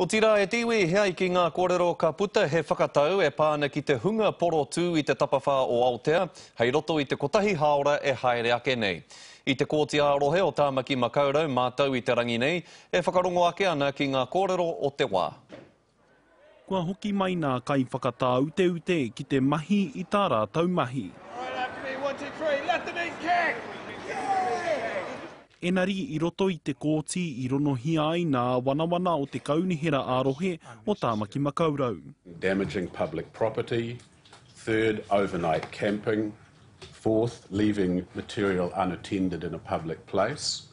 O tira e tiwi, hea i ki ngā kōrero ka puta he whakatau e pāna ki te hunga poro tū i te tapawha o Aotea, hei roto i te kotahi haora e haere ake nei. I te kōti ārohe o tāmaki makaurau mātau i te rangi nei, e whakarongo ake ana ki ngā kōrero o te wā. Kua hoki mai nā kai whakatau te ute ki te mahi i tāra mahi. enari i roto i te kōti i ronohi ai nā wanawana o te kaunihera ārohe o Tāmaki Makaurau. Damaging public property, third, overnight camping, fourth, leaving material unattended in a public place,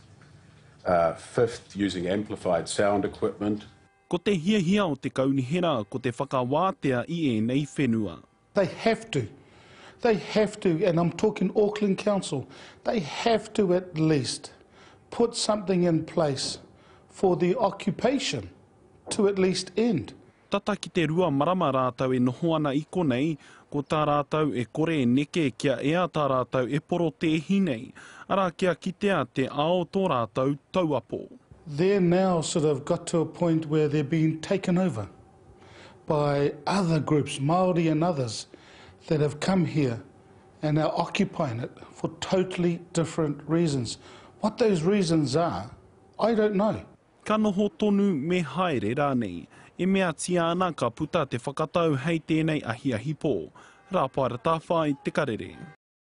uh, fifth, using amplified sound equipment. Ko te hia o te kaunihera, ko te whakawātea i e nei whenua. They have to. They have to, and I'm talking Auckland Council, they have to at least put something in place for the occupation to at least end. Tata ki te rua marama rātau e noho ana i konei, ko tā rātau e kore e neke kia ea tā rātau e poro te hinei, ara kia kitea te ao tō rātau tauapo. They're now sort of got to a point where they're being taken over by other groups, Māori and others, that have come here and are occupying it for totally different reasons. What those reasons are, I don't know. Ka noho tonu me haere rānei. E mea tia ana ka puta te whakatau hei tēnei ahi ahi pō. Rā tāwhai te karere.